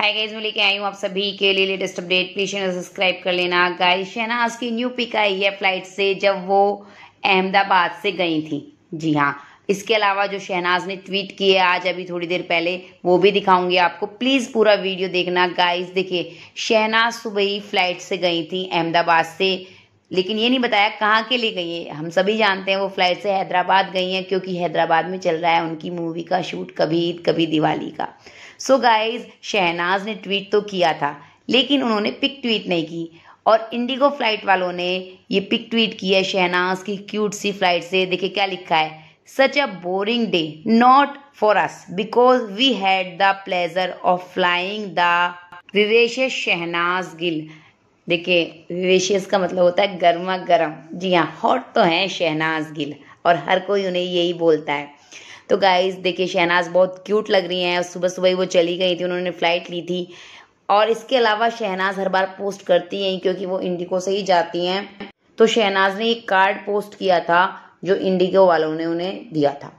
Hi guys मैं लेके आई हूँ आप सभी के लिए latest update please channel subscribe कर लेना गाइस शहनाज की न्यू पिक आई है फ्लाइट से जब वो अहमदाबाद से गई थी जी हाँ इसके अलावा जो शहनाज ने ट्वीट किए आज अभी थोड़ी देर पहले वो भी दिखाऊंगी आपको प्लीज़ पूरा वीडियो देखना गाइज देखिए शहनाज सुबह ही फ्लाइट से गई थी अहमदाबाद से लेकिन ये नहीं बताया कहाँ के लिए गई है हम सभी जानते हैं वो फ्लाइट से हैदराबाद गई हैं क्योंकि हैदराबाद में चल रहा है उनकी मूवी का शूट कभी ईद कभी दिवाली का सो so गाइज शहनाज ने ट्वीट तो किया था लेकिन उन्होंने पिक ट्वीट नहीं की और इंडिगो फ्लाइट वालों ने ये पिक ट्वीट की है शहनाज की क्यूट सी फ्लाइट से देखिए क्या लिखा है such a boring day not for us because we had the pleasure of flying the vivacious Shehnaaz Gill देखिए विवेशियस का मतलब होता है गर्मा गर्म जी हाँ हॉट तो हैं शहनाज गिल और हर कोई उन्हें यही बोलता है तो गाइस देखिए शहनाज बहुत क्यूट लग रही हैं सुबह सुबह ही वो चली गई थी उन्होंने फ़्लाइट ली थी और इसके अलावा शहनाज हर बार पोस्ट करती हैं क्योंकि वो इंडिगो से ही जाती हैं तो शहनाज ने एक कार्ड पोस्ट किया था जो इंडिगो वालों ने उन्हें दिया था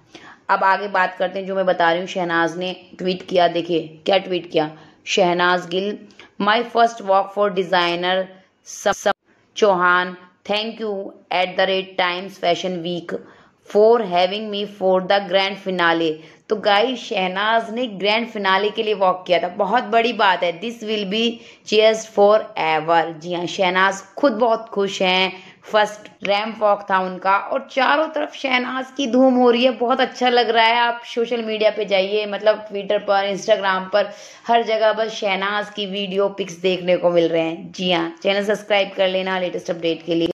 अब आगे बात करते हैं जो मैं बता रही हूँ शहनाज ने ट्वीट किया देखिए क्या ट्वीट किया Shehnaz Gill. My first work for designer Sam Chauhan. Thank you at the rate Times Fashion Week. For having me for the grand finale तो गाई शहनाज ने ग्रैंड फिनाले के लिए वॉक किया था बहुत बड़ी बात है this will be cheers forever जी हाँ शहनाज खुद बहुत खुश हैं फर्स्ट रैम्प वॉक था उनका और चारों तरफ शहनाज की धूम हो रही है बहुत अच्छा लग रहा है आप सोशल मीडिया पे जाइए मतलब ट्विटर पर इंस्टाग्राम पर हर जगह बस शहनाज की वीडियो पिक्स देखने को मिल रहे हैं जी हाँ चैनल सब्सक्राइब कर लेना लेटेस्ट अपडेट के लिए